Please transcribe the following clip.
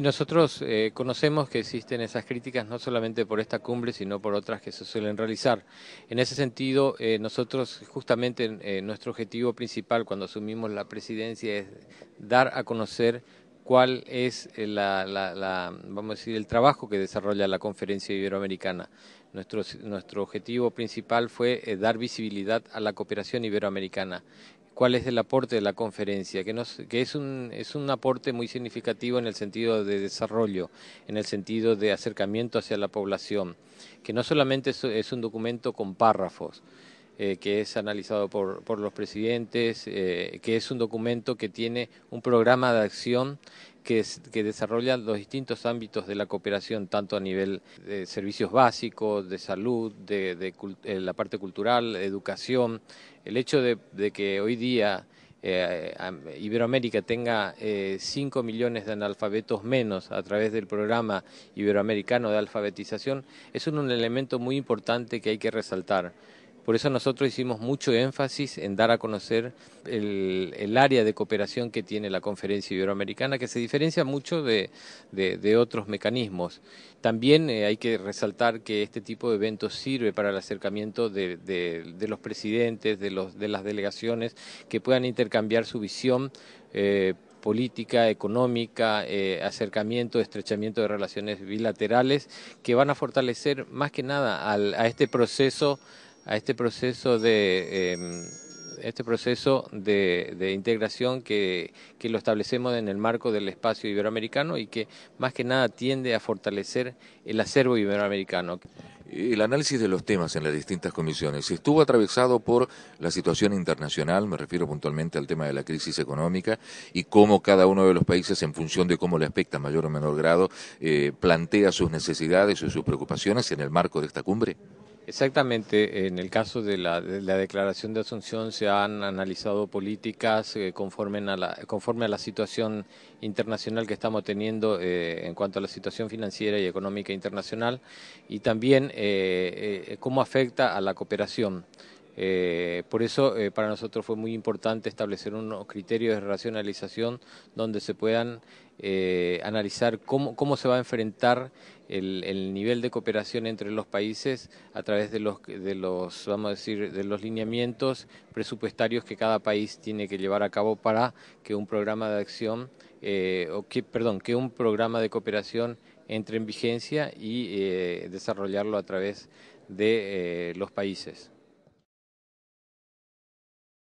Nosotros eh, conocemos que existen esas críticas no solamente por esta cumbre, sino por otras que se suelen realizar. En ese sentido, eh, nosotros justamente eh, nuestro objetivo principal cuando asumimos la presidencia es dar a conocer cuál es eh, la, vamos a decir, el trabajo que desarrolla la Conferencia Iberoamericana. Nuestro, nuestro objetivo principal fue eh, dar visibilidad a la cooperación iberoamericana. ¿Cuál es el aporte de la conferencia? Que, que es, un, es un aporte muy significativo en el sentido de desarrollo, en el sentido de acercamiento hacia la población, que no solamente es, un documento con párrafos, eh, que es analizado por, por los presidentes, que es un documento que tiene un programa de acción que, desarrollan los distintos ámbitos de la cooperación, tanto a nivel de servicios básicos, de salud, de, eh, la parte cultural, educación. El hecho de, que hoy día eh, Iberoamérica tenga eh, 5 millones de analfabetos menos a través del programa iberoamericano de alfabetización es un elemento muy importante que hay que resaltar. Por eso nosotros hicimos mucho énfasis en dar a conocer el, área de cooperación que tiene la Conferencia Iberoamericana, que se diferencia mucho de, otros mecanismos. También eh, hay que resaltar que este tipo de eventos sirve para el acercamiento de, los presidentes, de, las delegaciones, que puedan intercambiar su visión. Eh, política, económica, eh, acercamiento, estrechamiento de relaciones bilaterales que van a fortalecer más que nada a este proceso a este proceso de, em, este proceso de, integración que, lo establecemos en el marco del espacio iberoamericano y que más que nada tiende a fortalecer el acervo iberoamericano. El análisis de los temas en las distintas comisiones estuvo atravesado por la situación internacional, me refiero puntualmente al tema de la crisis económica y cómo cada uno de los países, en función de cómo le afecta mayor o menor grado, eh, plantea sus necesidades o sus preocupaciones en el marco de esta cumbre. Exactamente, en el caso de la, declaración de Asunción se han analizado políticas eh, conforme, a la, situación internacional que estamos teniendo eh, en cuanto a la situación financiera y económica internacional y también eh, cómo afecta a la cooperación. Eh, por eso eh, para nosotros fue muy importante establecer unos criterios de racionalización donde se puedan eh, analizar cómo, se va a enfrentar el, nivel de cooperación entre los países a través de los, vamos a decir, de los lineamientos presupuestarios que cada país tiene que llevar a cabo para que un programa de acción, o que, perdón, que un programa de cooperación entre en vigencia y desarrollarlo a través de los países.